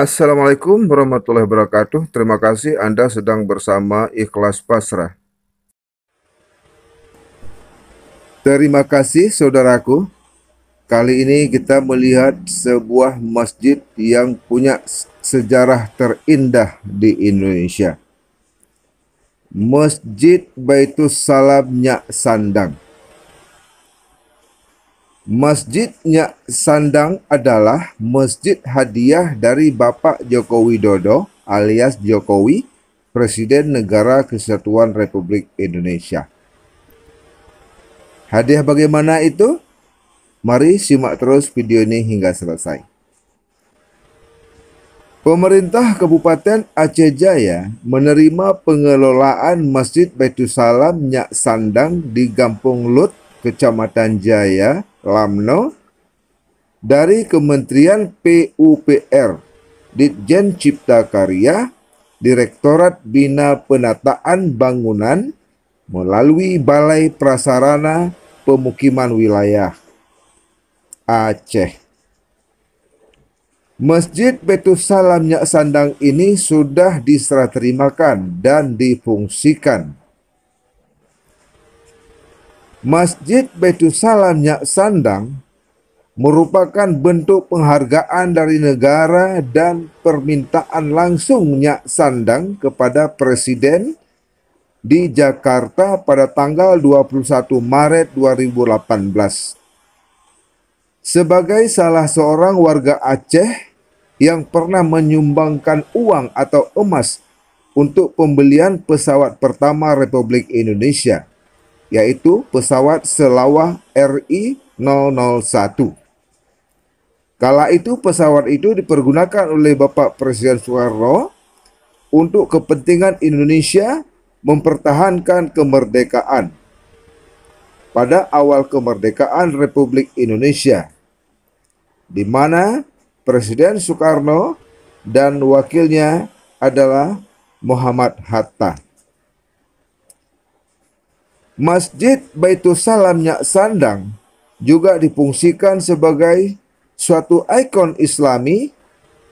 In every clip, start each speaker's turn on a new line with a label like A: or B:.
A: Assalamualaikum warahmatullahi wabarakatuh. Terima kasih Anda sedang bersama Ikhlas Pasrah. Terima kasih saudaraku. Kali ini kita melihat sebuah masjid yang punya sejarah terindah di Indonesia. Masjid Baitus Salam Nyak Sandang. Masjidnya Sandang adalah masjid hadiah dari Bapak Joko Widodo alias Jokowi, Presiden Negara Kesatuan Republik Indonesia. Hadiah bagaimana itu? Mari simak terus video ini hingga selesai. Pemerintah Kabupaten Aceh Jaya menerima pengelolaan Masjid Baitul Salam Nyak Sandang di Kampung Lut, Kecamatan Jaya, Lamno, dari Kementerian PUPR, Ditjen Cipta Karya, Direktorat Bina Penataan Bangunan, melalui Balai Prasarana Pemukiman Wilayah Aceh. Masjid Betus Salam Sandang ini sudah diserah terimakan dan difungsikan Masjid Salam Nyak Sandang merupakan bentuk penghargaan dari negara dan permintaan langsung Nyak Sandang kepada Presiden di Jakarta pada tanggal 21 Maret 2018. Sebagai salah seorang warga Aceh yang pernah menyumbangkan uang atau emas untuk pembelian pesawat pertama Republik Indonesia – yaitu pesawat Selawah RI-001. Kala itu pesawat itu dipergunakan oleh Bapak Presiden Soekarno untuk kepentingan Indonesia mempertahankan kemerdekaan pada awal kemerdekaan Republik Indonesia, di mana Presiden Soekarno dan wakilnya adalah Muhammad Hatta. Masjid Baitul Salam Sandang juga difungsikan sebagai suatu ikon islami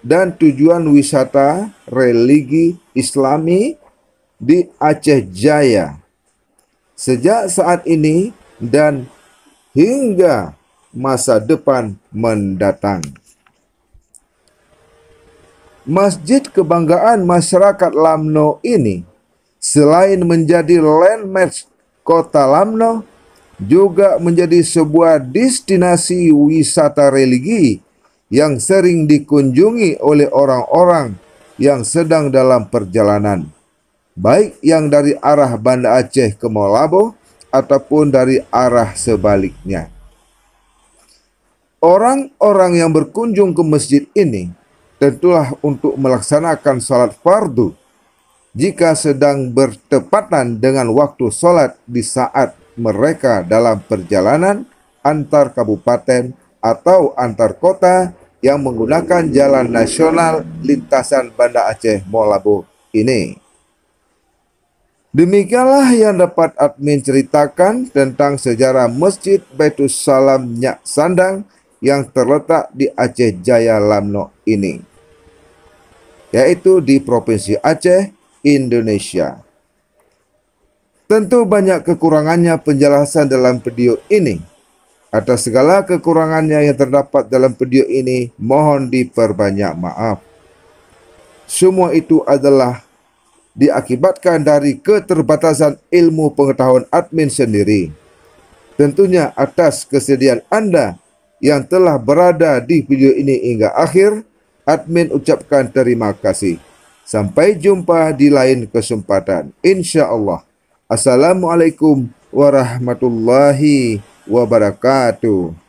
A: dan tujuan wisata religi islami di Aceh Jaya. Sejak saat ini dan hingga masa depan mendatang. Masjid kebanggaan masyarakat Lamno ini selain menjadi landmark kota Lamno juga menjadi sebuah destinasi wisata religi yang sering dikunjungi oleh orang-orang yang sedang dalam perjalanan, baik yang dari arah Banda Aceh ke Malabo ataupun dari arah sebaliknya. Orang-orang yang berkunjung ke masjid ini tentulah untuk melaksanakan salat fardu jika sedang bertepatan dengan waktu sholat di saat mereka dalam perjalanan antar kabupaten atau antar kota yang menggunakan jalan nasional lintasan Banda Aceh Molabo ini. Demikianlah yang dapat admin ceritakan tentang sejarah Masjid Baitus Salam Nyak Sandang yang terletak di Aceh Jaya Lamno ini, yaitu di Provinsi Aceh Indonesia. Tentu banyak kekurangannya penjelasan dalam video ini. Atas segala kekurangannya yang terdapat dalam video ini, mohon diperbanyak maaf. Semua itu adalah diakibatkan dari keterbatasan ilmu pengetahuan admin sendiri. Tentunya atas kesediaan Anda yang telah berada di video ini hingga akhir, admin ucapkan terima kasih. Sampai jumpa di lain kesempatan. insyaallah Assalamualaikum warahmatullahi wabarakatuh.